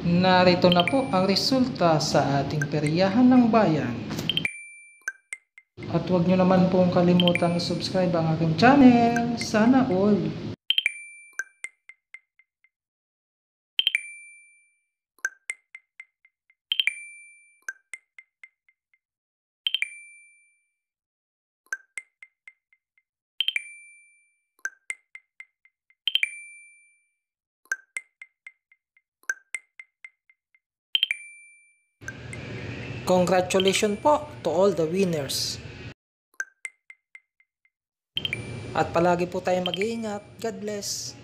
Narito na po ang resulta sa ating periyahan ng bayan. At huwag nyo naman pong kalimutang subscribe ang aking channel. Sana all! Congratulations po to all the winners. At palagi po tayong mag-iingat. God bless.